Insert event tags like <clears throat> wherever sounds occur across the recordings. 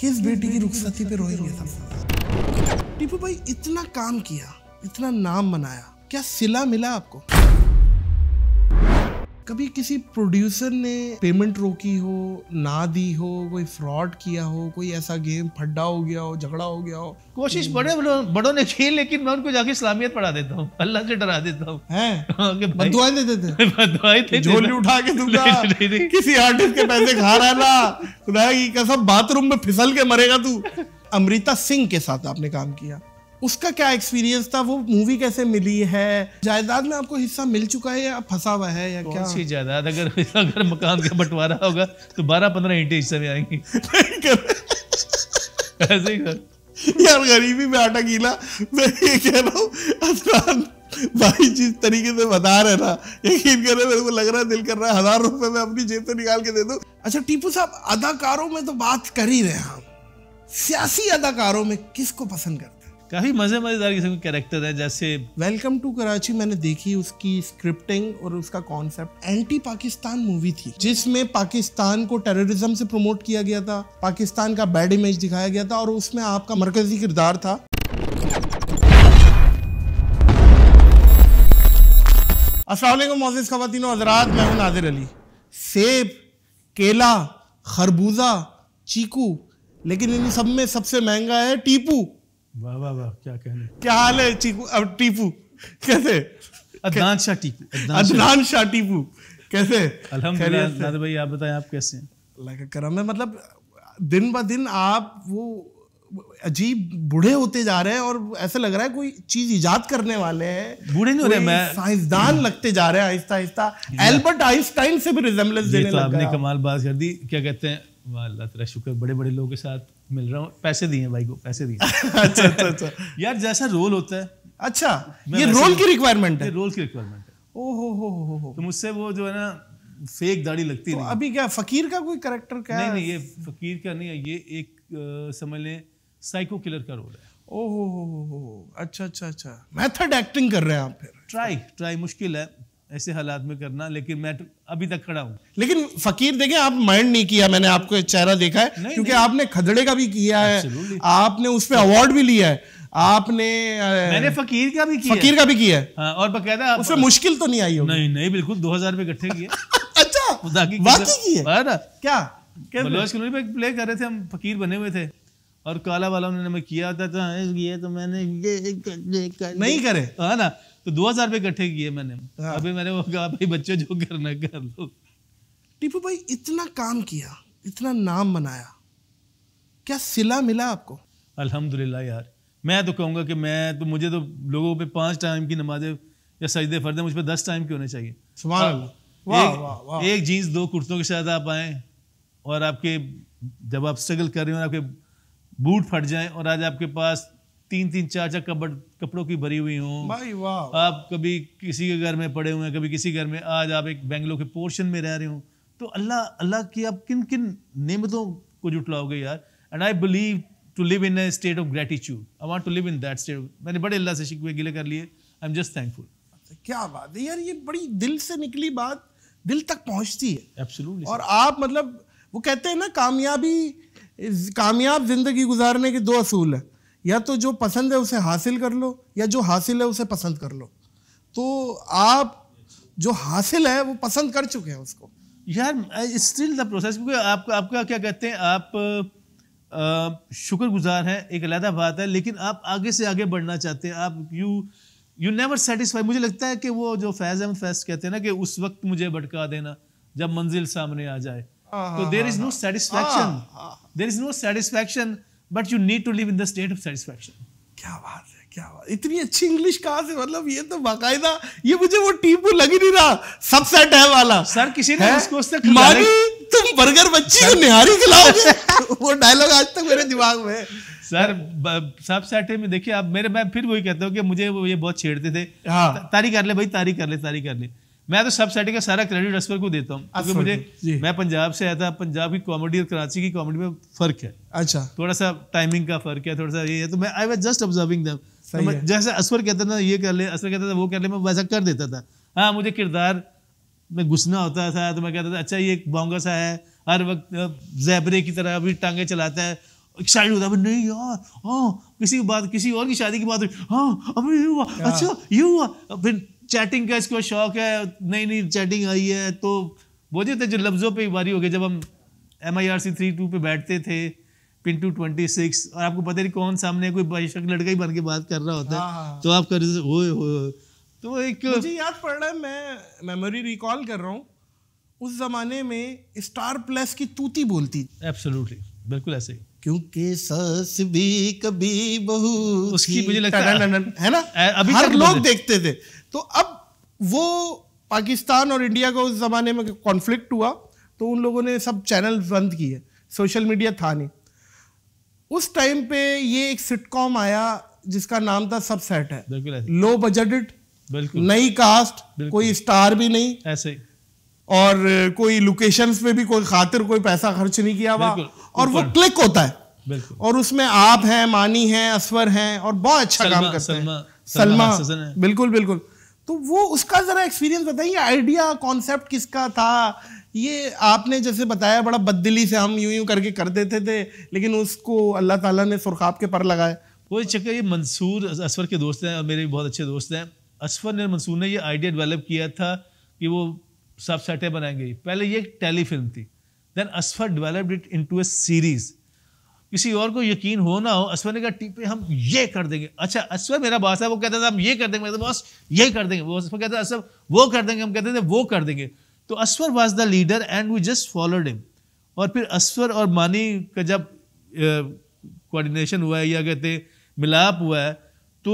किस बेटी की रुखसती पे रोएंगे था टीपू भाई इतना काम किया इतना नाम बनाया क्या सिला मिला आपको कभी किसी प्रोड्यूसर ने पेमेंट रोकी हो ना दी हो कोई फ्रॉड किया हो कोई ऐसा गेम फड्डा हो गया हो झगड़ा हो गया हो कोशिश तो बड़े बड़ों ने की लेकिन मैं उनको जाके इस्लामियत पढ़ा देता हूँ अल्लाह से डरा देता हूँ बदवाई हाँ, दे देते बदवाएं थे झोली उठा के दूंगा किसी आर्टिस्ट के पैसे खा रहा ना खुदा की कसम बाथरूम में फिसल के मरेगा तू अमृता सिंह के साथ आपने काम किया उसका क्या एक्सपीरियंस था वो मूवी कैसे मिली है जायदाद में आपको हिस्सा मिल चुका है या फंसा हुआ है या क्या सी जायदाद अगर <laughs> अगर मकान का बंटवारा होगा तो बारह पंद्रह इंटे हिस्से में आएंगे <laughs> ऐसे ही यार गरीबी में आटा गीला मैं ये कह रहा हूँ अफगान भाई जिस तरीके से बता रहे ना यकीन कर रहे मेरे को लग रहा है दिल कर रहा है हजार रुपए में अपनी जेब से निकाल के दे दो अच्छा टीपू साहब अदाकारों में तो बात कर ही रहे हम सियासी अदाकारों में किसको पसंद करते काफ़ी मज़े मज़ेदार किस्म के कैरेक्टर है जैसे वेलकम टू कराची मैंने देखी उसकी स्क्रिप्टिंग और उसका कॉन्सेप्ट एंटी पाकिस्तान मूवी थी जिसमें पाकिस्तान को टेररिज्म से प्रमोट किया गया था पाकिस्तान का बैड इमेज दिखाया गया था और उसमें आपका मरकजी किरदार था असलम मोजिज खवतिन हजरात मैं हूँ नादिर अली सेब केला खरबूजा चीकू लेकिन इन सब में सबसे महंगा है टीपू वाह वाह वाह क्या कहने क्या हाल है अब टीपू कैसे अदनान शाह टीपू अदनान शाह टीपू कैसे अल्हम्दुलिल्लाह नादर भाई आप बताएं आप कैसे हैं करम है मतलब दिन ब दिन आप वो अजीब बूढ़े होते जा रहे हैं और ऐसे लग रहा है कोई चीज इजाद करने वाले हैं बूढ़े नहीं हो रहे मैं साइंसदान लगते जा रहे हैं आहिस्ता आहिस्ता एल्बर्ट आइंस्टाइन से भी रिजेम्बलेंस देने तो आपने कमाल बात कर दी क्या कहते हैं अल्लाह तेरा शुक्र बड़े बड़े लोगों के साथ मिल रहा हूँ पैसे दिए भाई को पैसे दिए <laughs> अच्छा अच्छा अच्छा <laughs> यार जैसा रोल होता है अच्छा ये रोल की रिक्वायरमेंट है रोल की रिक्वायरमेंट है ओ हो हो हो हो तो मुझसे वो जो है ना फेक दाढ़ी लगती तो नहीं अभी क्या फकीर का कोई करेक्टर क्या नहीं नहीं ये फकीर का नहीं है ये एक समझ लें साइको किलर का रोल है ओ हो हो हो अच्छा अच्छा अच्छा मेथड एक्टिंग कर रहे हैं आप फिर ट्राई ट्राई मुश्किल है ऐसे हालात में करना लेकिन मैं तो अभी तक खड़ा हूँ लेकिन फकीर देखे आप माइंड नहीं किया मैंने आपको चेहरा देखा है नहीं, क्योंकि नहीं। आपने खदड़े का भी किया है आपने उस पर अवार्ड भी लिया है आपने मैंने फकीर का भी किया फकीर का भी किया है हाँ, और बकायदा उसमें मुश्किल तो नहीं आई होगी नहीं नहीं बिल्कुल दो हजार रुपए इकट्ठे किए <laughs> अच्छा बाकी किए क्या बलोच पे प्ले कर रहे थे हम फकीर बने हुए थे और काला वाला उन्होंने किया था तो, हाँ, तो मैंने ये नहीं करे है हाँ ना तो दो हजार रुपए इकट्ठे किए मैंने हाँ। अभी मैंने वो कहा भाई बच्चों जो करना कर लो टीपू भाई इतना काम किया इतना नाम बनाया क्या सिला मिला आपको अल्हम्दुलिल्लाह यार मैं तो कहूँगा कि मैं तो मुझे तो लोगों पे पांच टाइम की नमाजें या सजदे फर्दे मुझ पर दस टाइम की होने चाहिए हाँ, वाह एक, वाह, वाह। एक जीन्स दो कुर्तों के साथ आप आए और आपके जब आप स्ट्रगल कर रहे हो आपके बूट फट जाएं और आज आपके पास तीन तीन चार चार कबड़ कपड़ों की भरी हुई हूँ आप कभी किसी के घर में पड़े हुए हैं कभी किसी घर में आज आप एक बेंगलोर के पोर्शन में रह रहे हो तो अल्लाह अल्लाह की आप किन किन नियमतों को जुटलाओगे यार and I believe to live in a state of gratitude I want to live in that state मैंने बड़े अल्लाह से शिकवे गिले कर लिए आई एम जस्ट थैंकफुल क्या बात है यार ये बड़ी दिल से निकली बात दिल तक पहुंचती है Absolutely. और आप मतलब वो कहते हैं ना कामयाबी कामयाब जिंदगी गुजारने के दो असूल हैं या तो जो पसंद है उसे हासिल कर लो या जो हासिल है उसे पसंद कर लो तो आप जो हासिल है वो पसंद कर चुके हैं उसको यार स्टिल द प्रोसेस क्योंकि आप आपका क्या कहते हैं आप शुक्रगुजार हैं एक अलहदा बात है लेकिन आप आगे से आगे बढ़ना चाहते हैं आप यू यू नेवर सेटिस्फाई मुझे लगता है कि वो जो फैज़ अहमद फैज कहते हैं ना कि उस वक्त मुझे भटका देना जब मंजिल सामने आ जाए हाँ, हाँ, तो there is no satisfaction there is no satisfaction but you need to live in the state of satisfaction क्या बात है क्या बात इतनी अच्छी इंग्लिश कहाँ से मतलब ये तो बाकायदा ये मुझे वो टीपू लग ही नहीं रहा सबसे है वाला सर किसी ने उसको तुम बर्गर बच्ची को निहारी खिलाओगे <laughs> वो डायलॉग आज तक मेरे दिमाग में सर सब सैटरडे में देखिए आप मेरे मैं फिर वही कहता हूँ कि मुझे वो ये बहुत छेड़ते थे हाँ। तारी कर ले भाई तारी कर ले तारी कर ले मैं तो सब सेटिंग का सारा क्रेडिट असफर को देता हूँ क्योंकि मुझे मैं पंजाब से आया था पंजाब की कॉमेडी और कराची की कॉमेडी में फर्क है अच्छा थोड़ा सा टाइमिंग का फर्क है थोड़ा सा ये है तो मैं आई वॉज जस्ट ऑब्जर्विंग दम जैसे असवर कहता था ये कर ले असवर कहता था वो कर ले मैं वैसा कर देता था हाँ मुझे किरदार में घुसना होता था तो मैं कहता था अच्छा ये बोंगा सा है हर वक्त जैबरे की तरह अभी टांगे चलाता है एक्साइटेड होता है नहीं यार हाँ किसी बात किसी और की शादी की बात हुई हाँ अभी ये हुआ हाँ। अच्छा ये हुआ फिर चैटिंग का इसको शौक है नई नई चैटिंग आई है तो वो जो थे जो लफ्ज़ों पे बारी हो गए जब हम M I R C three two पर बैठते थे पिंटू ट्वेंटी सिक्स और आपको पता नहीं कौन सामने कोई बेशक लड़का ही बन के बात कर रहा होता है हाँ, हाँ। तो आप कर हो, तो एक मुझे याद पड़ रहा है मैं मेमोरी रिकॉल कर रहा हूँ उस ज़माने में स्टार प्लस की तूती बोलती एब्सोल्युटली बिल्कुल ऐसे ही क्योंकि सास भी कभी बहू उसकी मुझे लगता है ना अभी हर लोग देखते थे तो अब वो पाकिस्तान और इंडिया का उस ज़माने में कॉन्फ्लिक्ट हुआ तो उन लोगों ने सब चैनल बंद किए सोशल मीडिया था नहीं उस टाइम पे ये एक सिटकॉम आया जिसका नाम था सब सेट है लो बजटेड नई कास्ट कोई स्टार भी नहीं ऐसे और कोई लोकेशंस पे भी कोई खातिर कोई पैसा खर्च नहीं किया हुआ और वो क्लिक होता है और उसमें आप हैं मानी हैं असवर हैं और बहुत अच्छा काम करते हैं सलमा बिल्कुल बिल्कुल तो वो उसका ज़रा एक्सपीरियंस बताइए आइडिया कॉन्सेप्ट किसका था ये आपने जैसे बताया बड़ा बददिली से हम यूं यूं करके कर देते थे लेकिन उसको अल्लाह ताला ने सुरखाब के पर लगाए कोई चक्कर ये मंसूर असफर के दोस्त हैं और मेरे भी बहुत अच्छे दोस्त हैं असफर ने मंसूर ने ये आइडिया डेवलप किया था कि वो सब सेटें बनाएंगे पहले ये एक टेलीफिल्म थी then Asfar developed it into a series किसी और को यकीन हो ना हो अश्वर ने कहा टीपे हम ये कर देंगे अच्छा अश्वर मेरा बॉस है वो कहता था हम ये कर देंगे मेरे तो बॉस ये कर देंगे वो अश्वर कहता था अश्वर वो कर देंगे हम कहते थे वो कर देंगे तो Ashwar was the leader and we just followed him और फिर अश्वर और मानी का जब कोऑर्डिनेशन हुआ है या कहते मिलाप हुआ है तो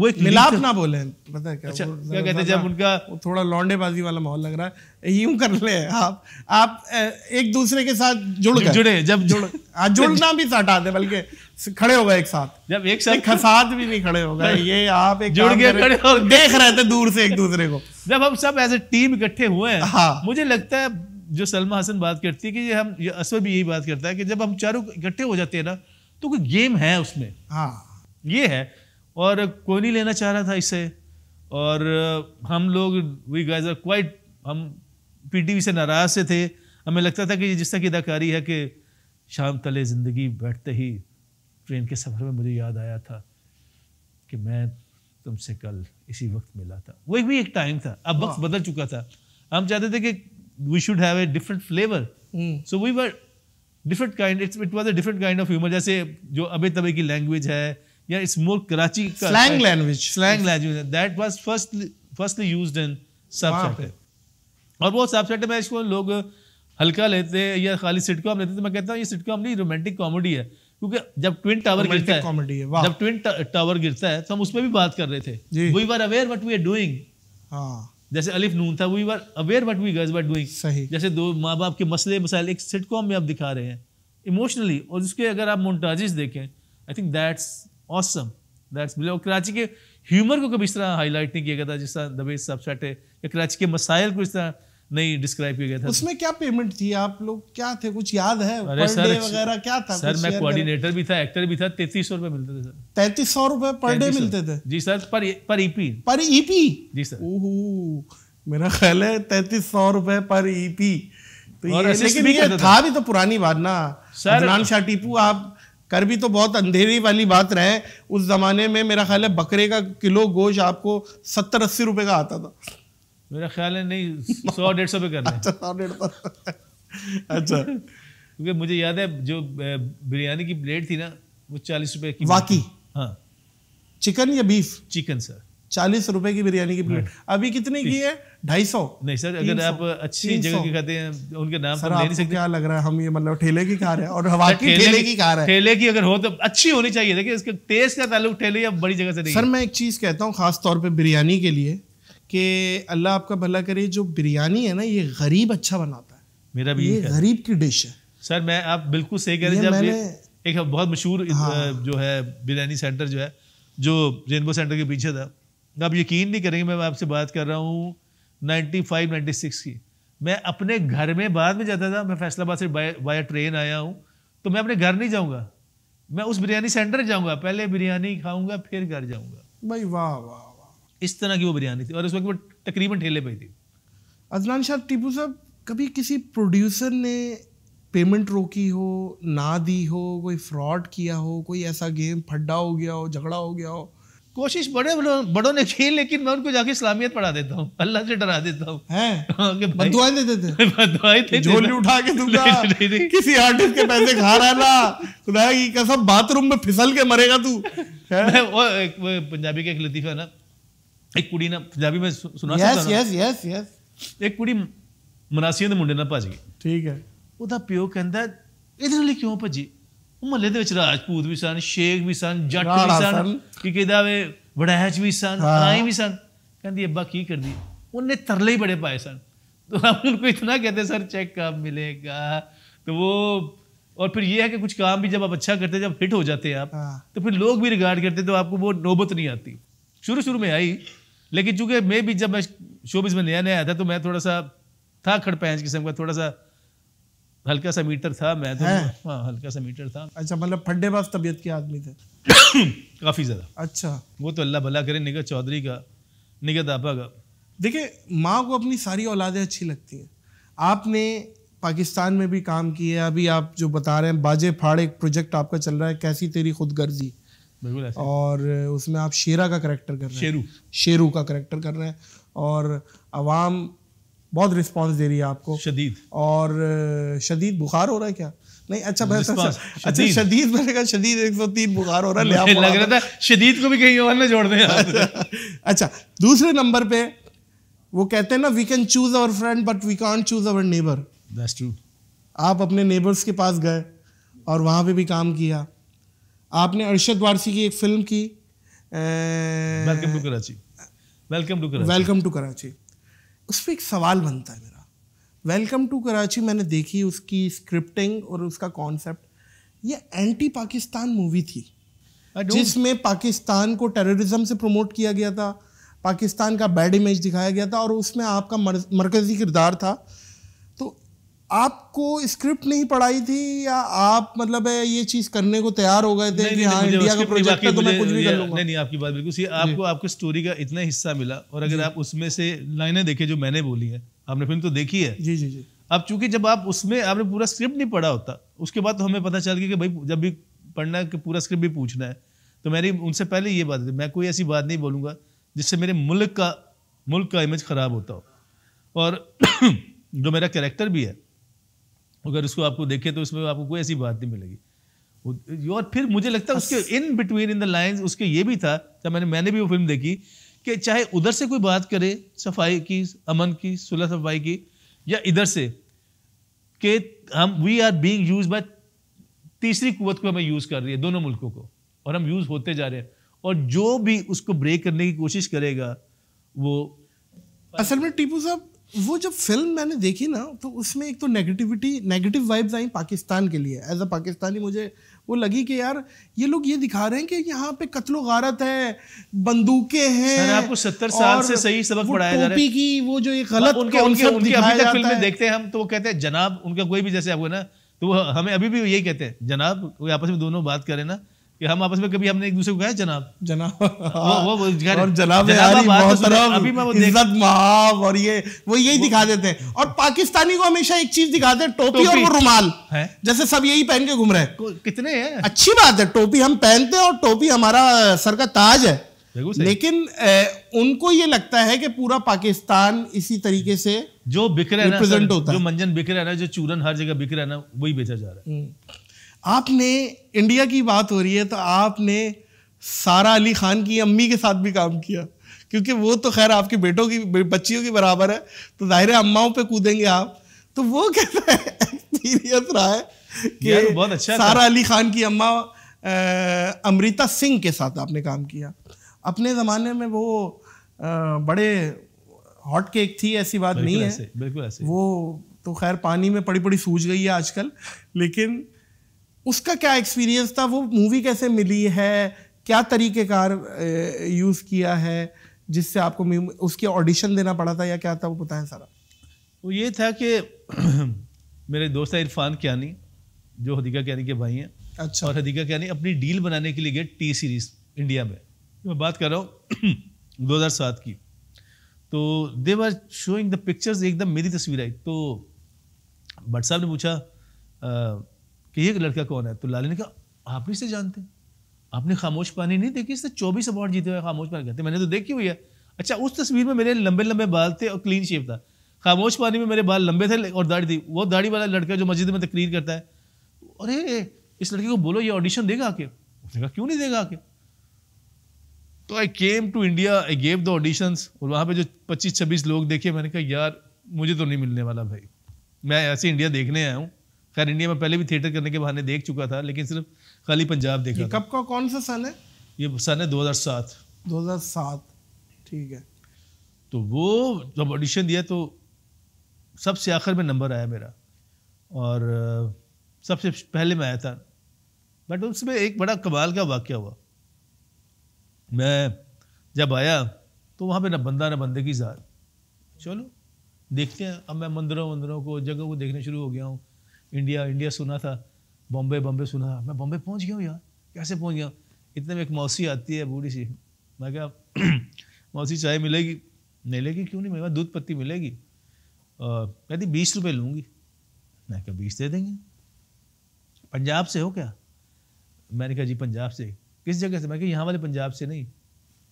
वो एक मिलाप ना बोले पता है क्या अच्छा, क्या कहते हैं जब उनका वो थोड़ा लौंडेबाजी वाला माहौल लग रहा है यूं कर ले आप आप एक दूसरे के साथ जुड़ गए जुड़े जब जुड़ आज <laughs> हाँ, जुड़ना भी हटा दे बल्कि खड़े हो गए एक साथ जब एक साथ एक साथ भी नहीं खड़े हो गए ये आप एक जुड़ गए खड़े हो देख रहे थे दूर से एक दूसरे को जब हम सब एज ए टीम इकट्ठे हुए हैं हाँ। मुझे लगता है जो सलमा हसन बात करती है कि हम असर भी यही बात करता है कि जब हम चारों इकट्ठे हो जाते हैं ना तो कोई गेम है उसमें हाँ ये है और कोई नहीं लेना चाह रहा था इसे और हम लोग वी गाइज आर क्वाइट हम पी से नाराज़ से थे हमें लगता था कि जिस तरह की अदाकारी है कि शाम तले ज़िंदगी बैठते ही ट्रेन के सफ़र में मुझे याद आया था कि मैं तुमसे कल इसी वक्त मिला था वो एक भी एक टाइम था अब वक्त बदल चुका था हम चाहते थे कि we should have a different flavour so we were different kind it's it was a different kind of humour जैसे जो अबे तबे की लैंग्वेज है yeah it's more karachi ka, slang like, language slang language that was first firstly used in सब sector और वो सब सेक्टर में इसको लोग हल्का लेते हैं या खाली सिटकॉम लेते थे तो मैं कहता हूँ ये सिटकॉम नहीं रोमांटिक कॉमेडी है क्योंकि जब ट्विन टावर गिरता है, कॉमेडी है जब ट्विन टावर गिरता है तो हम उसमें भी बात कर रहे थे we were aware what we are doing जैसे अलिफ नून था we were aware what we गर्ज वर डूइंग सही जैसे दो माँ बाप के मसले मसाइल एक सिटकॉम में आप दिखा रहे हैं इमोशनली और उसके अगर आप मोन्टाजिस देखें I think that's awesome that's below Karachi के ह्यूमर को कभी इस तरह हाईलाइट नहीं किया गया था जिस तरह दबे सबसेट है या कराची के मसाइल को इस तरह नहीं डिस्क्राइब किया गया था उसमें क्या पेमेंट थी आप लोग क्या थे कुछ याद है अरे सर वगैरह क्या था सर मैं कोऑर्डिनेटर भी था एक्टर भी था तैतीस सौ रुपए मिलते थे सर तैतीस सौ रुपए पर डे मिलते थे जी sir per e- per EP e per EP e जी सर ओहो मेरा ख्याल है तैतीस सौ रुपए पर ईपी तो और ये लेकिन ये था भी तो पुरानी बात ना सर शाह टीपू आप कर भी तो बहुत अंधेरी वाली बात रहे उस ज़माने में मेरा ख्याल है बकरे का किलो गोश आपको सत्तर अस्सी रुपये का आता था मेरा ख्याल है नहीं सौ डेढ़ सौ रुपये कर <laughs> अच्छा सौ डेढ़ सौ अच्छा क्योंकि मुझे याद है जो बिरयानी की प्लेट थी ना वो चालीस रुपये की बाकी हाँ चिकन या बीफ चिकन सर चालीस रुपए की बिरयानी की प्लेट हाँ। अभी कितने की है ढाई सौ नहीं सर अगर आप अच्छी जगह की खाते हैं उनके नाम सर तो आपको सकते क्या लग रहा है हम ये मतलब ठेले की खा रहे हैं और हवा की ठेले की खा रहे हैं ठेले की अगर हो तो अच्छी होनी चाहिए देखिए इसके टेस्ट का ताल्लुक ठेले या बड़ी जगह से नहीं सर मैं एक चीज़ कहता हूँ खास तौर पर बिरयानी के लिए कि अल्लाह आपका भला करे जो बिरयानी है ना ये गरीब अच्छा बनाता है मेरा भी ये गरीब की डिश है सर मैं आप बिल्कुल सही कह रहे हैं मैंने एक बहुत मशहूर हाँ। जो है बिरयानी सेंटर जो है जो रेनबो सेंटर के पीछे था आप यकीन नहीं करेंगे मैं आपसे बात कर रहा हूँ फाइव नाइन्टी सिक्स की मैं अपने घर में बाद में जाता था मैं फैसलाबाद से बाय ट्रेन आया हूँ तो मैं अपने घर नहीं जाऊँगा मैं उस बिरयानी सेंटर जाऊँगा पहले बिरयानी खाऊँगा फिर घर जाऊँगा भाई वाह वाह वाह इस तरह की वो बिरयानी थी और उस वक्त वो तकरीबन ठेले पर थी अदनान शाह टीपू साहब कभी किसी प्रोड्यूसर ने पेमेंट रोकी हो ना दी हो कोई फ्रॉड किया हो कोई ऐसा गेम फड्डा हो गया हो झगड़ा हो गया हो कोशिश बड़े बड़ों ने की लेकिन मैं उनको जाके इस्लामियत पढ़ा देता हूँ अल्लाह से डरा देता हूँ हाँ, बदवाएं देते थे झोली उठा के किसी आर्टिस्ट के पैसे खा रहा ना खुदा की कसम बाथरूम में फिसल के मरेगा तू पंजाबी का एक लतीफा ना एक कुड़ी ना पंजाबी में सुना यस यस यस यस एक कुड़ी ਮਨਾਸੀਆਂ ਦੇ ਮੁੰਡੇ ਨਾਲ ਭੱਜ ਗਈ ਠੀਕ ਹੈ ਉਹਦਾ ਪਿਓ ਕਹਿੰਦਾ इधर क्यों भजी ਮੁਹੱਲੇ राजपूत भी सन शेख भी सन जट भी सन ਵੀ ਸਨ ਕਿ ਕਿਦਾ ਵੇ ਵੜੈਚ ਵੀ ਸਨ ਰਾਈ ਵੀ ਸਨ ਕਹਿੰਦੀ ਅੱਬਾ ਕੀ ਕਰਦੀ ਉਹਨੇ ਤਰਲੇ तो हम उनको इतना कहते सर चेक कब मिलेगा तो वो और फिर ये है कि कुछ काम भी जब आप अच्छा करते जब हिट हो जाते हैं आप हाँ। तो फिर लोग भी रिगार्ड करते तो आपको वो नौबत नहीं आती शुरू शुरू में आई लेकिन चूंकि मैं भी जब मैं शोबिस में नया नया आया था तो मैं थोड़ा सा था खड़ खड़पैंच किस्म का थोड़ा सा हल्का सा मीटर था मैं तो हाँ हल्का सा मीटर था अच्छा मतलब फड्डे फड्डेबाज तबीयत के आदमी थे <coughs> काफ़ी ज़्यादा अच्छा वो तो अल्लाह भला करे निगत चौधरी का निगत आपा का देखिए माँ को अपनी सारी औलादें अच्छी लगती हैं आपने पाकिस्तान में भी काम किया है अभी आप जो बता रहे हैं बाजे फाड़ एक प्रोजेक्ट आपका चल रहा है कैसी तेरी खुद गर्जी बिल्कुल और उसमें आप शेरा का करेक्टर कर रहे हैं शेरू शेरू का करेक्टर कर रहे हैं और आवाम बहुत रिस्पॉन्स दे रही है आपको शदीद और शदीद बुखार हो रहा है क्या नहीं अच्छा भाई अच्छा शदीद, शदीद मैंने कहा शदीद तीन बुखार हो रहा है लग रहा था शदीद को भी कहीं और ना जोड़ दें <laughs> अच्छा दूसरे नंबर पे वो कहते हैं ना we can choose our friend but we can't choose our neighbour true आप अपने नेबर्स के पास गए और वहाँ पे भी काम किया आपने अरशद वारसी की एक फिल्म की welcome to Karachi welcome to Karachi welcome to Karachi उस पर एक सवाल बनता है मेरा वेलकम टू कराची मैंने देखी उसकी स्क्रिप्टिंग और उसका कॉन्सेप्ट ये एंटी पाकिस्तान मूवी थी जिसमें पाकिस्तान को टेररिज्म से प्रमोट किया गया था पाकिस्तान का बैड इमेज दिखाया गया था और उसमें आपका मर, मरकजी किरदार था आपको स्क्रिप्ट नहीं पढ़ाई थी या आप मतलब ये चीज करने को तैयार हो गए थे नहीं, कि हाँ इंडिया का प्रोजेक्ट तो मैं कुछ भी कर नहीं नहीं आपकी बात बिल्कुल सही आपको आपके स्टोरी का इतना हिस्सा मिला और अगर आप उसमें से लाइनें देखे जो मैंने बोली है आपने फिल्म तो देखी है जी जी जी अब चूंकि जब आप उसमें आपने पूरा स्क्रिप्ट नहीं पढ़ा होता उसके बाद तो हमें पता चल गया कि भाई जब भी पढ़ना है कि पूरा स्क्रिप्ट भी पूछना है तो मेरी उनसे पहले ये बात मैं कोई ऐसी बात नहीं बोलूंगा जिससे मेरे मुल्क का मुल्क का इमेज ख़राब होता हो और <clears throat> जो मेरा कैरेक्टर भी है अगर उसको आपको देखे तो उसमें आपको कोई ऐसी बात नहीं मिलेगी और फिर मुझे लगता है उसके in between in the lines उसके ये भी था जब मैंने मैंने भी वो फिल्म देखी कि चाहे उधर से कोई बात करे सफाई की अमन की सुलह सफाई की या इधर से कि हम we are being use by तीसरी कुवत को हमें यूज़ कर रही है दोनों मुल्कों को और हम यूज़ होते जा रहे हैं और जो भी उसको ब्रेक करने की कोशिश करेगा वो असल में टीपू साहब वो जब फिल्म मैंने देखी ना तो उसमें एक तो नेगेटिविटी नेगेटिव वाइब्स आई पाकिस्तान के लिए एज अ पाकिस्तानी मुझे वो लगी कि यार ये लोग ये दिखा रहे हैं कि यहाँ पे कत्लो गारत है बंदूकें हैं आपको सत्तर साल से सही सबक पढ़ाया जा रहा है की वो जो ये गलत उनके उनके उनके अभी तक फिल्म देखते हैं हम तो वो कहते हैं जनाब उनका कोई भी जैसे आपको ना तो हमें अभी भी यही कहते हैं जनाब आपस में दोनों बात करें ना कि हम आपस में कभी हमने एक दूसरे को कहा जनाब जनाब वो वो और जनाब इज्जत महाब और ये वो यही दिखा देते हैं और पाकिस्तानी को हमेशा एक चीज दिखा दे टोपी और वो रुमाल जैसे सब यही पहन के घूम रहे हैं कितने अच्छी बात है टोपी हम पहनते हैं और टोपी हमारा सर का ताज है लेकिन ए, उनको ये लगता है कि पूरा पाकिस्तान इसी तरीके से जो बिक रहा है ना होता जो मंजन बिक रहा है ना जो चूरन हर जगह बिक रहा है ना वही बेचा जा रहा है हम्म। आपने इंडिया की बात हो रही है तो आपने सारा अली खान की अम्मी के साथ भी काम किया क्योंकि वो तो खैर आपके बेटों की बच्चियों की बराबर है तो जाहिर है अम्माओं पे कूदेंगे आप तो वो कैसा हैं रहा है कि बहुत अच्छा सारा अली खान की अम्मा अमृता सिंह के साथ आपने काम किया अपने ज़माने में वो आ, बड़े हॉट केक थी ऐसी बात नहीं है बिल्कुल ऐसे वो तो खैर पानी में पड़ी पड़ी सूझ गई है आजकल लेकिन उसका क्या एक्सपीरियंस था वो मूवी कैसे मिली है क्या तरीक़ेकार यूज़ किया है जिससे आपको उसके ऑडिशन देना पड़ा था या क्या था वो है सारा वो ये था कि <clears throat> मेरे दोस्त है इरफान क्यानी जो हदीका क्यानी के भाई हैं अच्छा और हदीका क्यानी अपनी डील बनाने के लिए गए टी सीरीज़ इंडिया में तो मैं बात कर रहा हूँ <clears throat> दो की तो they were showing the pictures एकदम मेरी तस्वीर आई तो भट्ट साहब ने पूछा कि ये लड़का कौन है तो लाली ने कहा आप ही से जानते आपने खामोश पानी नहीं देखी इसने चौबीस अवार्ड जीते हुए खामोश पानी कहते मैंने तो देखी हुई है अच्छा उस तस्वीर में मेरे लंबे लंबे बाल थे और क्लीन शेप था खामोश पानी में मेरे बाल लंबे थे और दाढ़ी थी वो दाढ़ी वाला लड़का जो मस्जिद में तकरीर करता है अरे इस लड़के को बोलो ये ऑडिशन देगा आके उसने कहा क्यों नहीं देगा आके तो I came to India I gave the auditions और वहाँ पे जो 25-26 लोग देखे मैंने कहा यार मुझे तो नहीं मिलने वाला भाई मैं ऐसे इंडिया देखने आया हूँ खैर इंडिया में पहले भी थिएटर करने के बहाने देख चुका था लेकिन सिर्फ खाली पंजाब देखा कब का कौन सा सन है ये सन है 2007 2007 ठीक है तो वो जब ऑडिशन दिया तो सबसे आखिर में नंबर आया मेरा और सबसे पहले मैं आया था बट उसमें एक बड़ा कमाल का वाक्य हुआ मैं जब आया तो वहाँ पे ना बंदा ना बंदे की जार चलो देखते हैं अब मैं मंदिरों मंदिरों को जगह को देखना शुरू हो गया हूँ इंडिया इंडिया सुना था बॉम्बे बॉम्बे सुना था मैं बॉम्बे पहुंच गया हूँ यार कैसे पहुंच गया इतने में एक मौसी आती है बूढ़ी सी मैं क्या <clears throat> मौसी चाय मिलेगी नहीं लेगी क्यों नहीं मेरे पास दूध पत्ती मिलेगी कहती बीस रुपये लूँगी मैं क्या बीस दे देंगे पंजाब से हो क्या मैंने कहा जी पंजाब से किस जगह से मैं कहा यहाँ वाले पंजाब से नहीं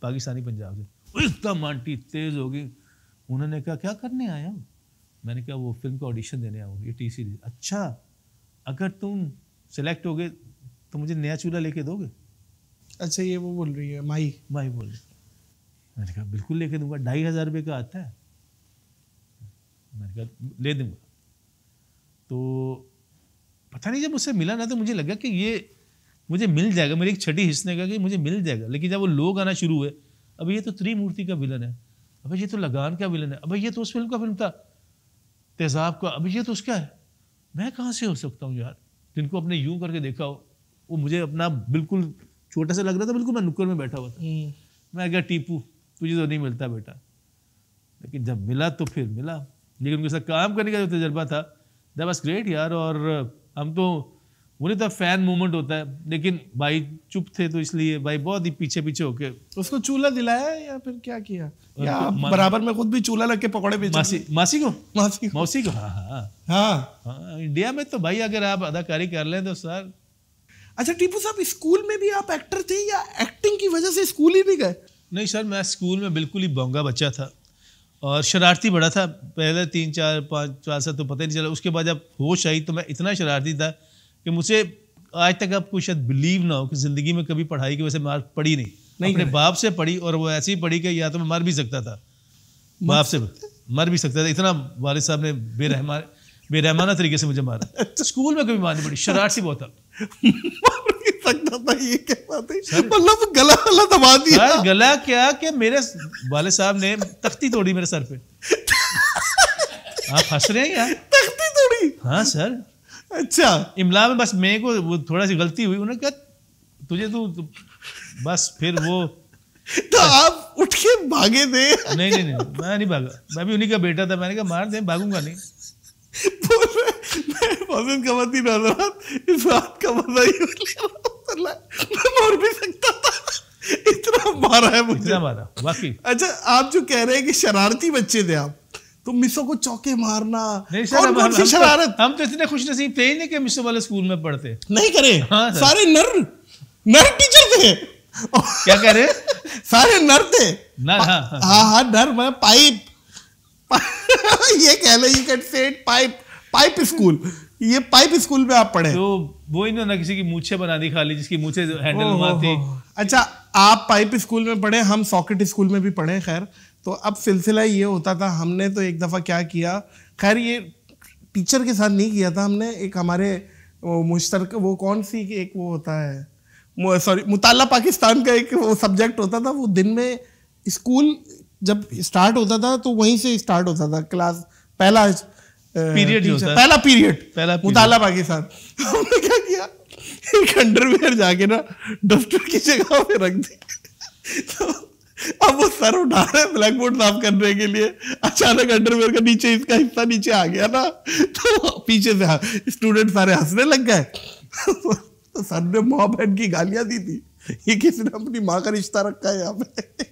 पाकिस्तानी पंजाब से उसका मांटी तेज़ होगी उन्होंने कहा क्या करने आया हूँ मैंने कहा वो फिल्म का ऑडिशन देने आओ ये टी सीरीज अच्छा अगर तुम सेलेक्ट हो गए तो मुझे नया चूल्हा लेके दोगे अच्छा ये वो बोल रही है माई माई बोल रही मैंने कहा बिल्कुल लेके दूंगा ढाई हज़ार रुपये का आता है मैंने कहा ले दूंगा तो पता नहीं जब मुझसे मिला ना तो मुझे लगा कि ये मुझे मिल जाएगा मेरी एक छठी हिस्से का कि मुझे मिल जाएगा लेकिन जब वो लोग आना शुरू हुए अब ये तो त्रिमूर्ति का विलन है अब ये तो लगान का विलन है अब ये तो उस फिल्म का फिल्म था तेजाब तो का अब ये तो उसका है मैं कहाँ से हो सकता हूँ यार जिनको अपने यूं करके देखा हो वो मुझे अपना बिल्कुल छोटा सा लग रहा था बिल्कुल मैं नुक्कड़ में बैठा हुआ था हम्म। मैं क्या टीपू तुझे तो नहीं मिलता बेटा लेकिन जब मिला तो फिर मिला लेकिन उनके साथ काम करने का जो तजर्बा था दैट वॉज ग्रेट यार और हम तो बोले तो फैन मोमेंट होता है लेकिन भाई चुप थे तो इसलिए भाई बहुत ही पीछे पीछे होके उसको चूल्हा दिलाया या फिर क्या किया या तो बराबर में खुद भी चूल्हा लग के पकौड़े बेच मासी मासी को मासी को मौसी को हाँ हाँ हाँ हा, हाँ, इंडिया में तो भाई अगर आप अदाकारी कर लें तो सर अच्छा टीपू साहब स्कूल में भी आप एक्टर थे या एक्टिंग की वजह से स्कूल ही नहीं गए नहीं सर मैं स्कूल में बिल्कुल ही बोंगा बच्चा था और शरारती बड़ा था पहले तीन चार पाँच चार साल तो पता ही नहीं चला उसके बाद जब होश आई तो मैं इतना शरारती था कि मुझे आज तक आपको शायद बिलीव ना हो कि ज़िंदगी में कभी पढ़ाई की वजह से मार पढ़ी नहीं नहीं अपने बाप से पढ़ी और वो ऐसी पढ़ी कि या तो मैं मर भी सकता था बाप से मर भी सकता था इतना वालिद साहब ने बेरहमान बेरहमाना तरीके से मुझे मारा अच्छा। स्कूल में कभी मारनी पड़ी शरारत बहुत था मतलब गला गला दबा दिया गला क्या कि मेरे वाले साहब ने तख्ती तोड़ी मेरे सर पे आप हंस रहे हैं यार तख्ती तोड़ी हाँ सर अच्छा इमला में बस मेरे को वो थोड़ा सी गलती हुई उन्होंने कहा तुझे तू तु, तु, बस फिर वो तो आप उठ के भागे थे नहीं नहीं नहीं मैं नहीं भागा मैं भी उन्हीं का बेटा था मैंने कहा मार दे भागूंगा नहीं मैं कमती इस बात का मजा ही मैं भी सकता था इतना मारा है मुझे इतना मारा बाकी अच्छा आप जो कह रहे हैं कि शरारती बच्चे थे आप तो मिसो को चौके मारना नहीं सर कौन कौन सी तो- हम तो इतने खुश नसीब थे ही नहीं कि मिसो वाले स्कूल में पढ़ते नहीं करे हाँ सारे नर नर टीचर थे क्या कह रहे सारे नर थे नर हाँ हाँ, हाँ।, हाँ, हाँ नर मैं पाइप <laughs> ये कह लो you can say pipe pipe school ये पाइप स्कूल में आप पढ़े तो वो ही ना किसी की मूछे बना दी खाली जिसकी मूछे हैंडल हुआ थी अच्छा आप पाइप स्कूल में पढ़े हम सॉकेट स्कूल में भी पढ़े खैर तो अब सिलसिला ये होता था हमने तो एक दफ़ा क्या किया खैर ये टीचर के साथ नहीं किया था हमने एक हमारे मुश्तर वो कौन सी एक वो होता है सॉरी मुताला पाकिस्तान का एक वो सब्जेक्ट होता था वो दिन में स्कूल जब स्टार्ट होता था तो वहीं से स्टार्ट होता था क्लास पहला पीरियड पहला पीरियड पहला मुताला पाकिस्तान हमने क्या किया एक अंडरवेयर जाके ना डॉक्टर की जगह पे रख दी तो अब वो सर उठा रहे ब्लैक बोर्ड साफ करने के लिए अचानक अंडरवेयर का नीचे इसका हिस्सा नीचे आ गया ना तो पीछे से स्टूडेंट सारे हंसने लग गए तो सर ने मां बहन की गालियां दी थी ये किसी ने अपनी माँ का रिश्ता रखा है यहाँ पे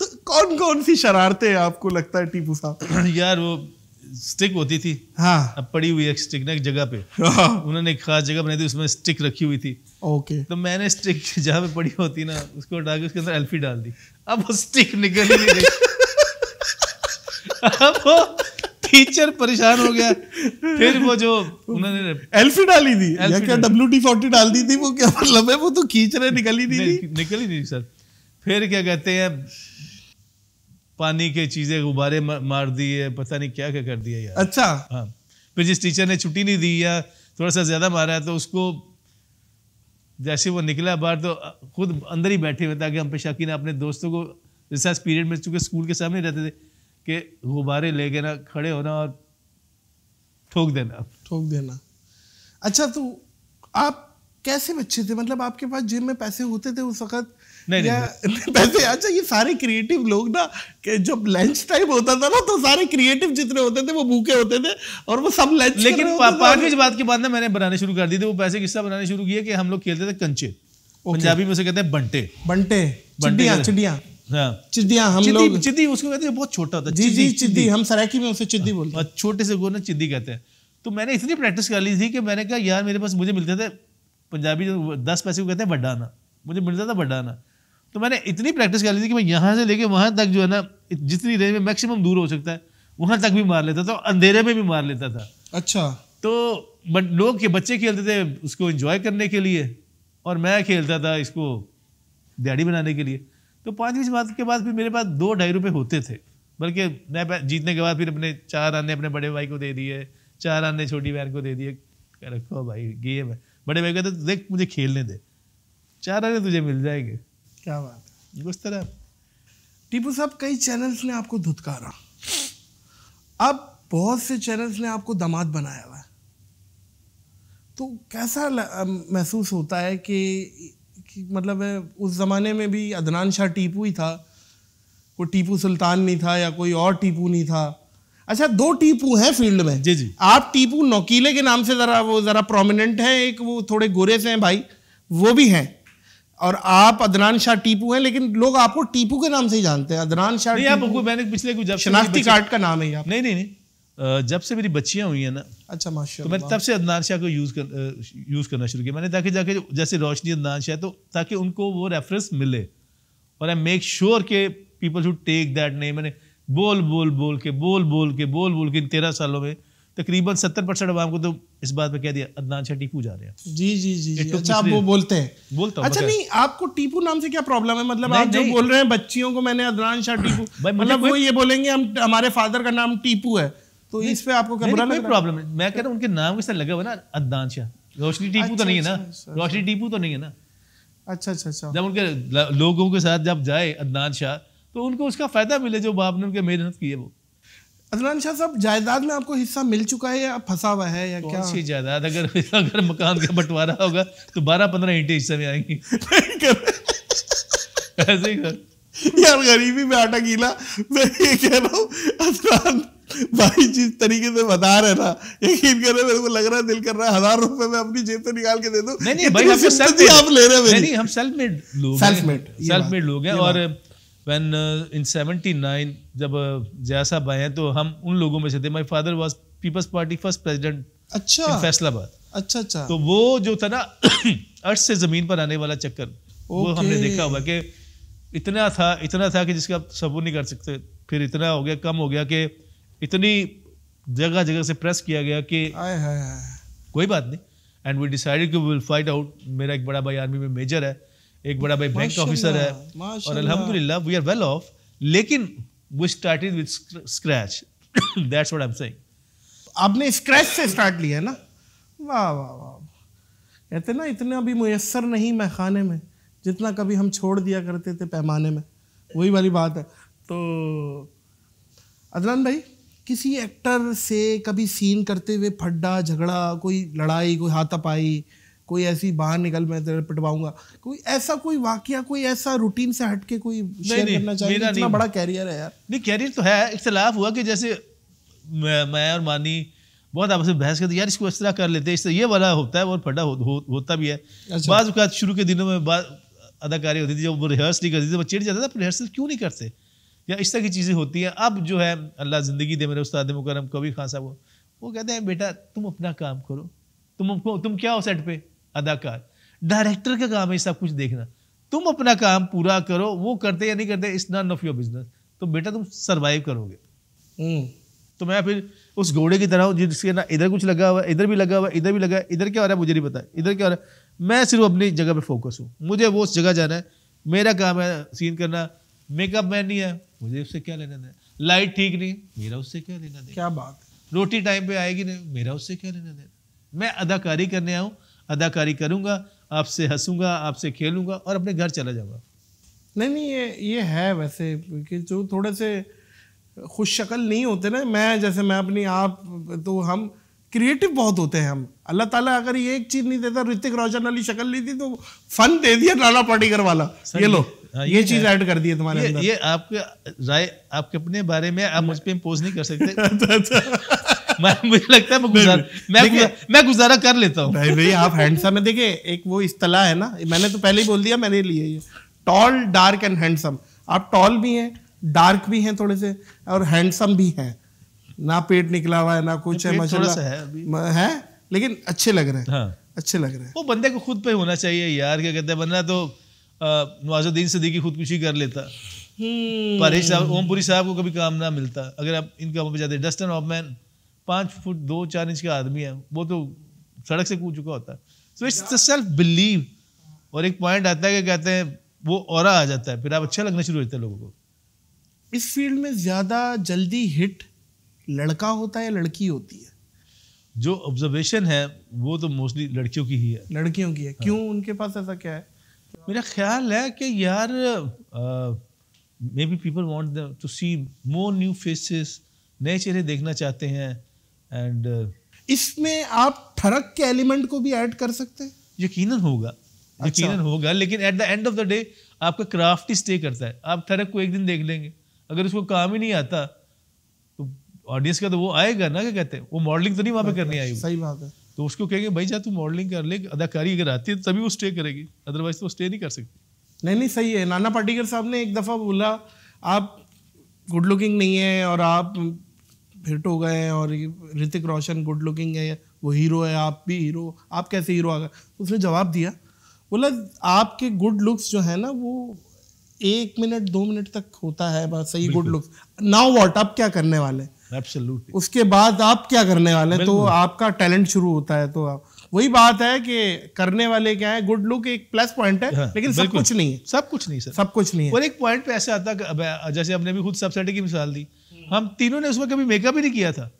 तो कौन कौन सी शरारतें आपको लगता है टीपू साहब यार वो स्टिक होती थी हाँ अब पड़ी हुई एक स्टिक ना एक जगह पे हाँ। उन्होंने एक खास जगह बनाई थी उसमें स्टिक रखी हुई थी ओके तो मैंने स्टिक <laughs> जहाँ पे पड़ी होती ना उसको उठा के उसके अंदर एल्फी डाल दी अब वो स्टिक निकल ही नहीं अब वो टीचर परेशान हो गया फिर वो जो उन्होंने एल्फी डाली थी या क्या डब्ल्यू टी फोर्टी डाल दी थी वो क्या मतलब है वो तो खींच रहे निकल ही नहीं, निकल ही नहीं सर फिर क्या कहते हैं पानी के चीजें गुब्बारे मार दिए पता नहीं क्या क्या कर दिया यार अच्छा हाँ फिर जिस टीचर ने छुट्टी नहीं दी या थोड़ा सा ज्यादा मारा है तो उसको जैसे वो निकला बाहर तो खुद अंदर ही बैठे हुए थे ताकि हम पे शकीन अपने दोस्तों को रिसर्च पीरियड में चूँकि स्कूल के सामने रहते थे कि गुब्बारे ले के ना खड़े होना और ठोक देना ठोक देना अच्छा तो आप कैसे बच्चे थे मतलब आपके पास जेब में पैसे होते थे उस वक़्त नहीं नहीं <laughs> वैसे अच्छा ये सारे क्रिएटिव लोग ना कि जब लंच टाइम होता था ना तो सारे क्रिएटिव जितने होते थे वो भूखे होते थे और वो सब लंच लेकिन पांचवीं बात की बात ना मैंने बनाने शुरू कर दी थी वो पैसे किस्सा बनाने शुरू किया कि हम लोग खेलते थे कंचे पंजाबी में उसे कहते हैं बंटे बंटे चिड़िया चिड़िया हाँ। चिद्दिया हम लोग चिद्दी उसको कहते हैं बहुत छोटा होता है जी जी चिद्दी हम सराकी में उसे चिद्दी बोलते हैं हाँ, छोटे से गोना चिद्दी कहते हैं तो मैंने इतनी प्रैक्टिस कर ली थी कि मैंने कहा यार मेरे पास मुझे मिलते थे पंजाबी जो दस पैसे को कहते हैं बड्डा आना मुझे मिलता था बड्डा आना तो मैंने इतनी प्रैक्टिस कर ली थी कि मैं यहाँ से लेके वहाँ तक जो है ना जितनी रेंज में मैक्सिमम दूर हो सकता है वहाँ तक भी मार लेता था अंधेरे में भी मार लेता था अच्छा तो बट लोग के बच्चे खेलते थे उसको इन्जॉय करने के लिए और मैं खेलता था इसको दिहाड़ी बनाने के लिए तो पाँचवीं बात के बाद फिर मेरे पास दो ढाई रुपये होते थे बल्कि मैं जीतने के बाद फिर अपने चार आने अपने बड़े भाई को दे दिए चार आने छोटी बहन को दे दिए रखो भाई गेम है बड़े भाई कहते देख मुझे खेलने दे चार आने तुझे मिल जाएंगे क्या बात है गुस्तर टीपू साहब कई चैनल्स ने आपको धुतकारा अब बहुत से चैनल्स ने आपको दामाद बनाया हुआ है तो कैसा महसूस होता है कि, कि मतलब उस ज़माने में भी अदनान शाह टीपू ही था वो टीपू सुल्तान नहीं था या कोई और टीपू नहीं था अच्छा दो टीपू हैं फील्ड में जी जी आप टीपू नौकीले के नाम से ज़रा वो ज़रा प्रोमिनेंट हैं एक वो थोड़े गोरे से हैं भाई वो भी हैं और आप अदनान शाह टीपू हैं लेकिन लोग आपको टीपू के नाम से ही जानते हैं अदनान शाह नहीं आप मैंने पिछले कुछ जब शनाख्ती कार्ड का नाम है आप नहीं नहीं जब से मेरी बच्चियां हुई हैं ना अच्छा माशा तो मैंने तब से अदनान शाह को यूज़ कर यूज़ करना शुरू किया मैंने ताकि जाके जैसे रोशनी अदनान शाह तो ताकि उनको वो रेफरेंस मिले और आई मेक श्योर के people should take that name मैंने बोल बोल बोल के बोल बोल के बोल बोल के इन तेरह सालों में तकरीबन सत्तर परसेंट अवाम को तो इस बात पे कह दिया अदनान शाह टीपू जा रहे हैं जी जी जी, जी अच्छा आप वो बोलते हैं बोलता अच्छा नहीं आपको टीपू नाम से क्या प्रॉब्लम है मतलब आप जो बोल रहे हैं बच्चियों को मैंने अदनान शाह टीपू मतलब वो ये बोलेंगे हम हमारे फादर का नाम टीपू है तो इस पे आपको क्या बुरा प्रॉब्लम है मैं कह रहा हूँ उनके नाम के साथ लगा हुआ ना अदनान शाह रोशनी टीपू तो अच्छा, नहीं है ना अच्छा, अच्छा। रोशनी टीपू तो नहीं है ना अच्छा अच्छा अच्छा जब उनके लोगों के साथ जब जाए अदनान शाह तो उनको उसका फायदा मिले जो बाप ने उनके मेहनत की है वो अदनान शाह साहब जायदाद में आपको हिस्सा मिल चुका है या फंसा हुआ है या क्या सी जायदाद अगर <laughs> अगर मकान का बंटवारा होगा तो बारह पंद्रह ईंटें हिस्से में आएंगी <laughs> ऐसे ही यार गरीबी में आटा गीला मैं ये कह रहा हूँ अदनान भाई जिस तरीके से बता रहे ना यकीन कर रहे मेरे को लग रहा है दिल कर रहा है हजार रुपए में अपनी जेब से निकाल के दे दो नहीं नहीं भाई हम तो सेल्फ आप ले रहे हैं नहीं हम सेल्फ मेड लोग सेल्फ मेड सेल्फ मेड लोग हैं और वैन इन सेवेंटी नाइन जब uh, जया साहब आए हैं तो हम उन लोगों में से थे my father was People's Party first president अच्छा फैसलाबाद अच्छा अच्छा तो वो जो था ना <clears throat> अर्थ से जमीन पर आने वाला चक्कर वो हमने देखा हुआ कि इतना था इतना था कि जिसका आप सबूत नहीं कर सकते फिर इतना हो गया कम हो गया कि इतनी जगह जगह से प्रेस किया गया कि आए, आए, आए। कोई बात नहीं एंड वी डिसाइडेड कि वी विल फाइट आउट मेरा एक बड़ा भाई आर्मी में मेजर है एक बड़ा भाई बैंक ऑफिसर है और अल्हम्दुलिल्लाह वी आर वेल ऑफ लेकिन we started with scratch that's what I am saying आपने स्क्रैच से स्टार्ट लिया ना वाह वाह वाह कहते ना इतना भी मुयसर नहीं मैं खाने में जितना कभी हम छोड़ दिया करते थे पैमाने में वही वाली बात है तो अदनान भाई किसी एक्टर से कभी सीन करते हुए फड्डा झगड़ा कोई लड़ाई कोई हाथापाई कोई ऐसी बाहर निकल मैं तेरे पिटवाऊंगा कोई ऐसा कोई वाक्य कोई ऐसा रूटीन से हटके कोई शेयर करना चाहिए इतना नहीं। बड़ा कैरियर है यार नहीं कैरियर तो है इख्तलाफ हुआ कि जैसे मैं मैं और मानी बहुत आपसे बहस करते यार इसको इस तरह कर लेते हैं इससे ये वाला होता है और फटा हो, हो, होता भी है अच्छा। बाद शुरू के दिनों में अदाकारी होती थी जब वो रिहर्स नहीं करती थी वो चिड़ जाता था रिहर्सल क्यों नहीं करते या इस तरह की चीज़ें होती हैं अब जो है अल्लाह ज़िंदगी दे मेरे उस्ताद मुकरम कबीर खान साहब वो कहते हैं बेटा तुम अपना काम करो तुम तुम क्या हो सेट पे अदाकार डायरेक्टर का काम है सब कुछ देखना तुम अपना काम पूरा करो वो करते या नहीं करते इस नॉन ऑफ योर बिजनेस तो बेटा तुम सर्वाइव करोगे हम्म। तो मैं फिर उस घोड़े की तरह हूँ जिसके ना इधर कुछ लगा हुआ इधर भी लगा हुआ इधर भी लगा इधर क्या हो रहा है मुझे नहीं पता इधर क्या हो रहा है मैं सिर्फ अपनी जगह पे फोकस हूँ मुझे वो उस जगह जाना है मेरा काम है सीन करना मेकअप मैन नहीं है मुझे उससे क्या लेना देना लाइट ठीक नहीं मेरा उससे क्या लेना देना क्या बात रोटी टाइम पे आएगी नहीं मेरा उससे क्या लेना देना मैं अदाकारी करने आऊँ अदाकारी करूँगा आपसे हंसूंगा आपसे खेलूँगा और अपने घर चला जाऊँगा नहीं नहीं ये ये है वैसे कि जो थोड़े से खुश शक्ल नहीं होते ना मैं जैसे मैं अपनी आप तो हम क्रिएटिव बहुत होते हैं हम अल्लाह ताला अगर ये एक चीज़ नहीं देता ऋतिक रोशन वाली शक्ल नहीं थी तो फन दे दिया नाना पाटीकर वाला ये लो आ, हाँ, ये, ये चीज ऐड कर दी है तुम्हारे ये, अंदर ये आपके राय आपके अपने बारे में आप मुझ पर इम्पोज नहीं कर सकते <laughs> अच्छा, अच्छा। <laughs> मुझे लगता है मैं गुजारा मैं मैं गुजारा कर लेता हूँ भाई भाई आप हैंडसम है देखे एक वो इस्तला है ना मैंने तो पहले ही बोल दिया मैंने लिए ये टॉल डार्क एंड हैंडसम आप टॉल भी हैं डार्क भी हैं थोड़े से और हैंडसम भी हैं ना पेट निकला हुआ है ना कुछ है माशाल्लाह है है लेकिन अच्छे लग रहे हैं हाँ। अच्छे लग रहे हैं वो बंदे को खुद पे होना चाहिए यार क्या कहते हैं बंदा तो नवाजुद्दीन सिद्दीकी खुदकुशी कर लेता हम्म। परेश साहब ओमपुरी साहब को कभी काम ना मिलता अगर आप इनका कामों पर जाते डस्टन ऑफमैन पाँच फुट दो चार इंच का आदमी है वो तो सड़क से कूद चुका होता है सो इट्स सेल्फ बिलीव और एक पॉइंट आता है कि कहते हैं वो और आ जाता है फिर आप अच्छा लगना शुरू होते है लोगों को इस फील्ड में ज़्यादा जल्दी हिट लड़का होता है या लड़की होती है जो ऑब्जर्वेशन है वो तो मोस्टली लड़कियों की ही है लड़कियों की है हाँ। क्यों उनके पास ऐसा क्या है मेरा ख्याल है कि यार maybe people want to see more new faces नए चेहरे देखना चाहते हैं एंड uh, इसमें आप फर्क के एलिमेंट को भी ऐड कर सकते हैं यकीनन होगा अच्छा। यकीनन होगा लेकिन at the end of the day आपका क्राफ्ट ही स्टे करता है आप थरक को एक दिन देख लेंगे अगर उसको काम ही नहीं आता तो ऑडियंस का तो वो आएगा ना क्या कहते हैं वो मॉडलिंग तो नहीं वहाँ पे करनी आई सही बात है तो उसको कहेंगे भाई जा तू मॉडलिंग कर ले अदाकारी अगर आती है तो तभी वो स्टे करेगी अदरवाइज तो स्टे नहीं कर सकती नहीं नहीं सही है नाना पाटीकर साहब ने एक दफ़ा बोला आप गुड लुकिंग नहीं है और आप हिट हो गए हैं और ऋतिक रोशन गुड लुकिंग है वो हीरो है आप भी हीरो आप कैसे हीरो आ गए उसने जवाब दिया बोला आपके गुड लुक्स जो है ना वो एक मिनट दो मिनट तक होता है बस सही गुड लुक्स नाउ वॉट आप क्या करने वाले Absolutely. उसके बाद आप क्या करने वाले तो आपका टैलेंट शुरू होता है तो आप वही बात है कि करने वाले क्या है गुड लुक एक प्लस पॉइंट है हाँ, लेकिन सब कुछ नहीं है सब कुछ नहीं सर सब कुछ नहीं है और एक पॉइंट पे तो ऐसे आता जैसे हमने भी खुद सबसे की मिसाल दी हम तीनों ने उसमें कभी मेकअप ही नहीं किया था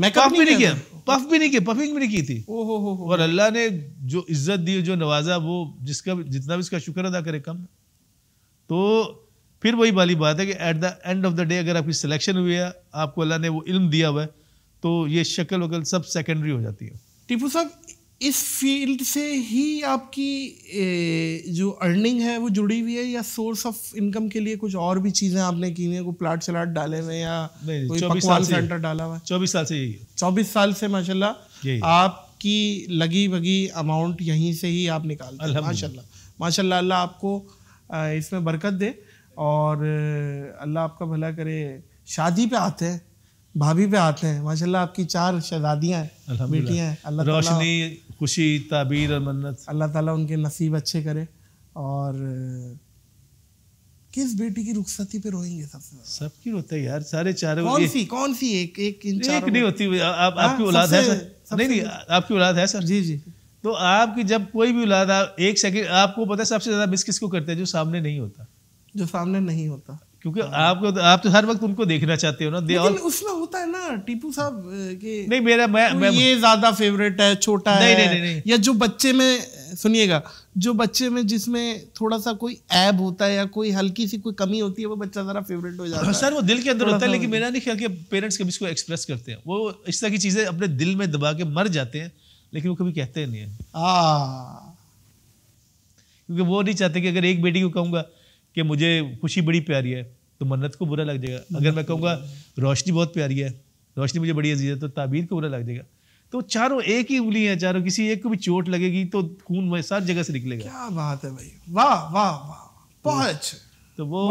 मेकअप भी नहीं किया पफ भी नहीं किया पफिंग भी नहीं की थी हो और अल्लाह ने जो इज्जत दी जो नवाजा वो जिसका जितना भी इसका शुक्र अदा करे कम तो फिर वही वाली बात है कि at the end of the day अगर आपकी सिलेक्शन हुई है आपको अल्लाह ने वो इल्म दिया हुआ है तो ये शक्ल वकल सब सेकेंडरी हो जाती है टीपू साहब इस फील्ड से ही आपकी जो अर्निंग है वो जुड़ी हुई है या सोर्स ऑफ इनकम के लिए कुछ और भी चीज़ें आपने की हैं कोई प्लाट सलाट डाले हुए या चौबीस सेंटर डाला हुआ चौबीस साल से चौबीस साल से माशाल्लाह आपकी लगी भगी अमाउंट यहीं से ही आप निकालते हैं माशाल्लाह माशाल्लाह अल्लाह आपको इसमें बरकत दे और अल्लाह आपका भला करे शादी पे आते हैं भाभी पे आते हैं माशाल्लाह आपकी चार शहजादियाँ हैं बेटियाँ हैं अल्लाह रोशनी खुशी ताबीर और मन्नत अल्लाह ताला उनके नसीब अच्छे करे और किस बेटी की रुखसती पे रोएंगे सबसे सबकी रोते हैं यार सारे चारों कौन सी कौन सी एक एक इन चारों एक नहीं होती आप हाँ, आपकी औलाद है सर नहीं नहीं आपकी औलाद है सर जी जी तो आपकी जब कोई भी औलाद एक सेकंड आपको पता है सबसे ज़्यादा मिस किसको करते हैं जो सामने नहीं होता जो सामने नहीं होता क्योंकि हाँ। आपको तो- आप तो हर वक्त उनको देखना चाहते हो ना दे और उसमें होता है ना टीपू साहब के नहीं मेरा मैं, तो मैं ये ज्यादा फेवरेट है छोटा नहीं, है नहीं, नहीं, नहीं। या जो बच्चे में सुनिएगा जो बच्चे में जिसमें थोड़ा सा कोई ऐब होता है या कोई हल्की सी कोई कमी होती है वो बच्चा जरा फेवरेट हो जाता है सर वो दिल के अंदर होता है लेकिन मेरा नहीं ख्याल कि पेरेंट्स कभी इसको एक्सप्रेस करते हैं वो इस तरह की चीजें अपने दिल में दबा के मर जाते हैं लेकिन वो कभी कहते नहीं है हाँ। क्योंकि वो नहीं चाहते कि अगर एक बेटी को कहूंगा कि मुझे खुशी बड़ी प्यारी है तो मन्नत को बुरा लग जाएगा अगर मैं कहूँगा रोशनी बहुत प्यारी है रोशनी मुझे बड़ी अजीज है तो ताबीर को बुरा लग जाएगा तो चारों एक ही उंगली है चारों किसी एक को भी चोट लगेगी तो खून में सारी जगह से निकलेगा क्या बात है भाई वाह वाह वाह बहुत अच्छे तो वो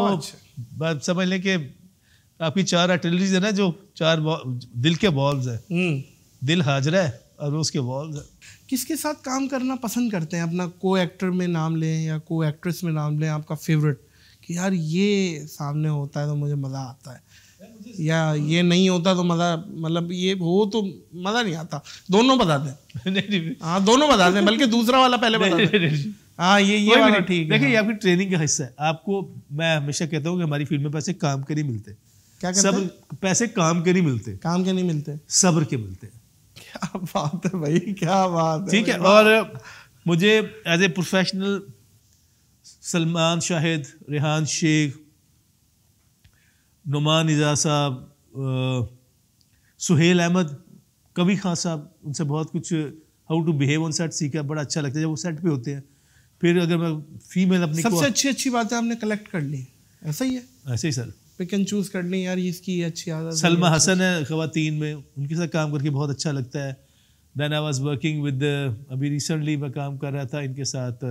बात समझ लें कि आपकी चार अटलरीज है ना जो चार दिल के बॉल्स है हम्म। दिल हाजरा है और उसके बॉल्स है किसके साथ काम करना पसंद करते हैं अपना को एक्टर में नाम लें या को एक्ट्रेस में नाम लें आपका फेवरेट कि यार ये सामने होता है तो मुझे मज़ा आता है या ये नहीं होता तो मज़ा मतलब ये हो तो मज़ा नहीं आता दोनों बताते हैं <laughs> हाँ दोनों बताते हैं बल्कि दूसरा वाला पहले बताते हैं हाँ ये ये वाला ठीक देखिए ये आपकी ट्रेनिंग का हिस्सा है आपको मैं हमेशा कहता हूँ कि हमारी फील्ड में पैसे काम के नहीं मिलते क्या सब पैसे काम के नहीं मिलते काम के नहीं मिलते सब्र के मिलते क्या बात है भाई क्या बात है ठीक है और मुझे as a professional Salman Shahid Rehan Sheikh Numan इजा साहब सुहेल अहमद कभी खान साहब उनसे बहुत कुछ how to behave on set सीखा बड़ा अच्छा लगता है जब वो सेट पे होते हैं फिर अगर मैं फीमेल अपनी सबसे अच्छी अच्छी बातें हमने कलेक्ट कर ली ऐसा ही है ऐसे ही सर पिक एंड चूज कर ली यार इसकी अच्छी आदत सलमा हसन है खातन में उनके साथ काम करके बहुत अच्छा लगता है then I was working with अभी रिसेंटली मैं काम कर रहा था इनके साथ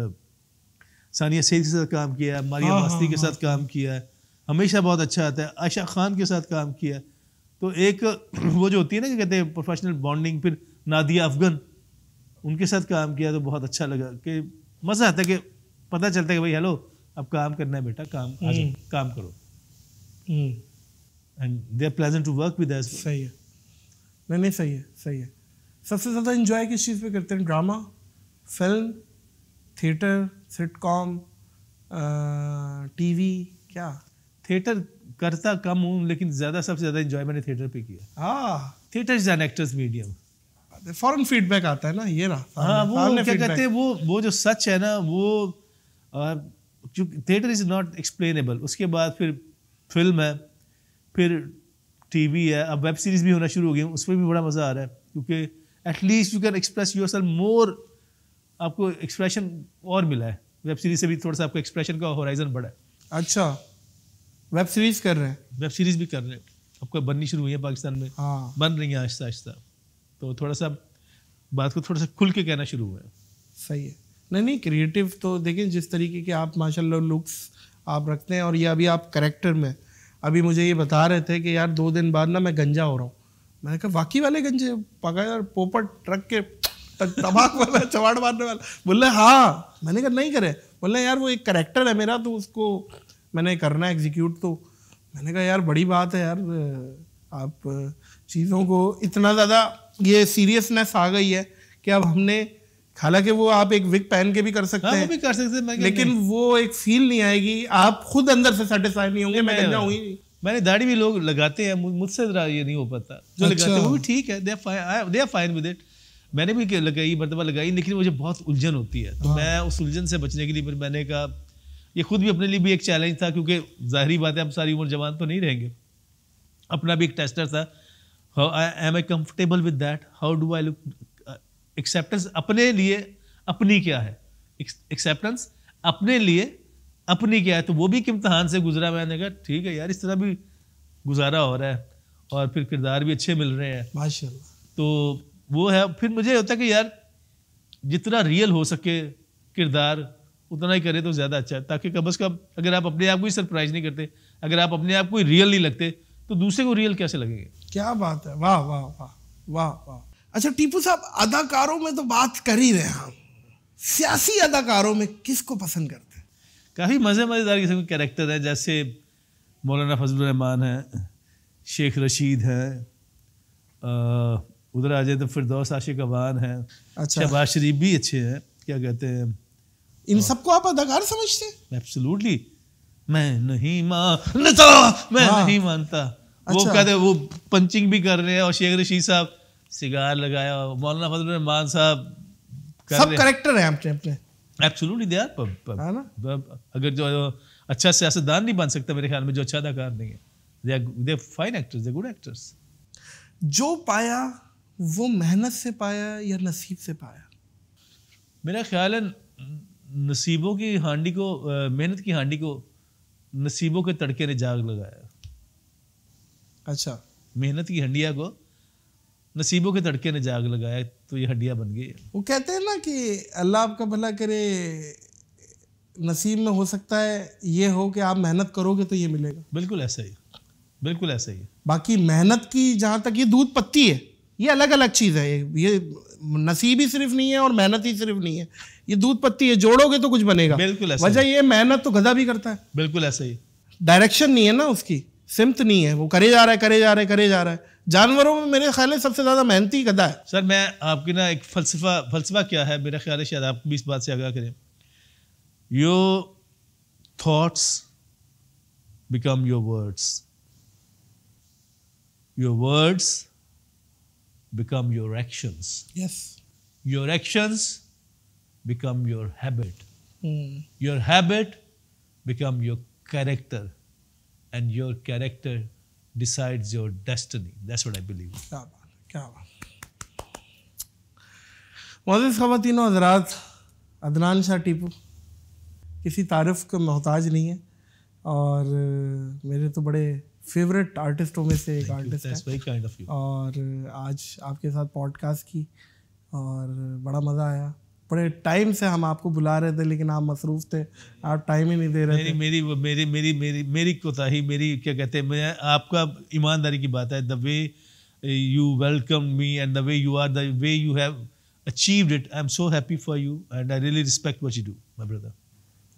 सानिया सैद के साथ काम किया है मारिया हाँ, बास्ती हाँ, के साथ हाँ। काम किया है हमेशा बहुत अच्छा आता है आयशा खान के साथ काम किया है तो एक <clears throat> वो जो होती है ना कि कहते हैं प्रोफेशनल बॉन्डिंग फिर नादिया अफगन उनके साथ काम किया तो बहुत अच्छा लगा कि मज़ा आता है कि पता चलता है कि भाई हेलो अब काम करना है बेटा काम आज हम्म। काम करो and they are pleasant to work with सही है नहीं नहीं सही है सही है सबसे ज़्यादा इन्जॉय किस चीज़ पर करते हैं drama film theatre sitcom TV क्या थिएटर करता कम हूँ लेकिन ज़्यादा सबसे ज़्यादा इन्जॉय मैंने थिएटर पे किया हाँ theatre is an actor's medium फॉरन फीडबैक आता है ना ये ना हाँ वो क्या कहते हैं वो वो जो सच है ना वो थिएटर इज नॉट एक्सप्लेनेबल उसके बाद फिर फिल्म है फिर टीवी है अब वेब सीरीज़ भी होना शुरू हो गई उस पर भी बड़ा मज़ा आ रहा है क्योंकि at least you can express your self more आपको एक्सप्रेशन और मिला है वेब सीरीज से भी थोड़ा सा आपको एक्सप्रेशन का होराइजन बढ़ा है अच्छा वेब सीरीज कर रहे हैं वेब सीरीज भी कर रहे हैं आपको बननी शुरू हुई है पाकिस्तान में हाँ बन रही है आहिस्ता आहिस्ता तो थोड़ा सा बात को थोड़ा सा खुल के कहना शुरू हुआ है सही है नहीं नहीं क्रिएटिव तो देखें जिस तरीके के आप माशाल्लाह लुक्स आप रखते हैं और ये अभी आप करेक्टर में अभी मुझे ये बता रहे थे कि यार दो दिन बाद ना मैं गंजा हो रहा हूँ मैंने कहा वाकई वाले गंजे पका यार पोपट रख के तो तबाक वाला चवाड़ मारने वाला बोले हाँ मैंने कहा नहीं करे बोले यार वो एक करेक्टर है मेरा तो उसको मैंने करना एग्जीक्यूट तो मैंने कहा यार बड़ी बात है यार आप चीज़ों को इतना ज़्यादा ये सीरियसनेस आ गई है कि अब हमने हालांकि वो आप एक विक पहन के भी कर सकते हाँ, हैं भी कर सकते हैं लेकिन वो एक फील नहीं आएगी आप खुद अंदर से सेटिस्फाई नहीं होंगे मैं गंजा हुई मैंने दाढ़ी भी लोग लगाते हैं मुझसे ये नहीं हो पाता जो अच्छा। लगाते तो हैं वो भी ठीक है they are fine with it मैंने भी लगाई मरतबा लगाई लेकिन मुझे बहुत उलझन होती है तो हाँ। मैं उस उलझन से बचने के लिए फिर मैंने कहा ये खुद भी अपने लिए भी एक चैलेंज था क्योंकि ज़ाहरी बात है हम सारी उम्र जवान तो नहीं रहेंगे अपना भी एक टेस्टर था how I am I comfortable with that how do I look acceptance अपने लिए अपनी क्या है एक्सेप्टेंस अपने लिए अपनी क्या है तो वो भी एक इम्तहान से गुजरा मैंने कहा ठीक है यार इस तरह भी गुजारा हो रहा है और फिर किरदार भी अच्छे मिल रहे हैं माशा तो वो है फिर मुझे होता है कि यार जितना रियल हो सके किरदार उतना ही करें तो ज़्यादा अच्छा है ताकि कम अज़ कम अगर आप अपने आप को ही सरप्राइज नहीं करते अगर आप अपने आप को ही रियल नहीं लगते तो दूसरे को रियल कैसे लगेंगे क्या बात है वाह वाह वाह वाह वाह अच्छा टीपू साहब अदाकारों में तो बात कर ही रहे हम सियासी अदाकारों में किसको पसंद करते हैं काफ़ी मज़े मज़ेदार किस्म के कैरेक्टर हैं जैसे मौलाना फजल रहमान हैं शेख रशीद हैं उधर आ जाए तो फिर फिरदौस आशिक अवान है अच्छा शहबाज शरीफ भी अच्छे हैं क्या कहते हैं इन सबको आप अदाकार समझते हैं एब्सोल्युटली मैं नहीं मानता मैं हाँ। नहीं मानता अच्छा। वो कहते वो पंचिंग भी कर रहे हैं और शेख रशीद साहब सिगार लगाया और मौलाना फजल रहमान साहब कर सब करेक्टर हैं अपने अपने एब्सोल्युटली दे आर अगर जो अच्छा सियासतदान नहीं बन सकता मेरे ख्याल में जो अच्छा अदाकार नहीं है they are they fine actors they good actors जो पाया वो मेहनत से पाया या नसीब से पाया मेरा ख्याल है नसीबों की हांडी को मेहनत की हांडी को नसीबों के तड़के ने जाग लगाया अच्छा मेहनत की हंडिया को नसीबों के तड़के ने जाग लगाया तो ये हंडिया बन गई वो कहते हैं ना कि अल्लाह आपका भला करे नसीब में हो सकता है ये हो कि आप मेहनत करोगे तो ये मिलेगा बिल्कुल ऐसा ही बिल्कुल ऐसा ही बाकी मेहनत की जहाँ तक ये दूध पत्ती है ये अलग अलग चीज़ है ये नसीब ही सिर्फ नहीं है और मेहनत ही सिर्फ नहीं है ये दूध पत्ती है जोड़ोगे तो कुछ बनेगा बिल्कुल वजह ये मेहनत तो गधा भी करता है बिल्कुल ऐसा ही डायरेक्शन नहीं है ना उसकी सिमत नहीं है वो करे जा रहा है करे जा रहा है करे जा रहा है जानवरों में मेरे ख्याल सबसे ज़्यादा मेहनती गधा है सर मैं आपकी ना एक फलसफा फलसफा क्या है मेरे ख्याल है शायद आप भी इस बात से आगाह करें your thoughts become your words your words become your actions. Yes. Your actions become your habit. Mm. Your habit become your character. And your character decides your destiny. That's what I believe. मोजिज़ ख़वान हजरात अदनान शाह टीपू किसी तारफ़ का मोहताज नहीं है और मेरे तो बड़े फेवरेट आर्टिस्टों में से एक आर्टिस्ट है kind of और आज आपके साथ पॉडकास्ट की और बड़ा मज़ा आया बड़े टाइम से हम आपको बुला रहे थे लेकिन आप मसरूफ थे आप टाइम ही नहीं दे रहे मेरी थे। मेरी मेरी मेरी मेरी मेरी कोताही मेरी क्या कहते हैं मैं आपका ईमानदारी की बात है the way you welcome me and the way you are the way you have achieved it I am so happy for you and I really respect what you do my brother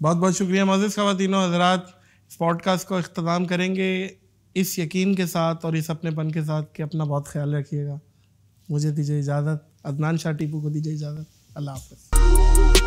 बहुत बहुत शुक्रिया मोजिज़ खातिनों हजरात इस podcast को अख्ताम करेंगे इस यकीन के साथ और इस अपनेपन के साथ कि अपना बहुत ख्याल रखिएगा मुझे दीजिए इजाज़त अदनान शाह टीपू को दीजिए इजाज़त अल्लाह हाफ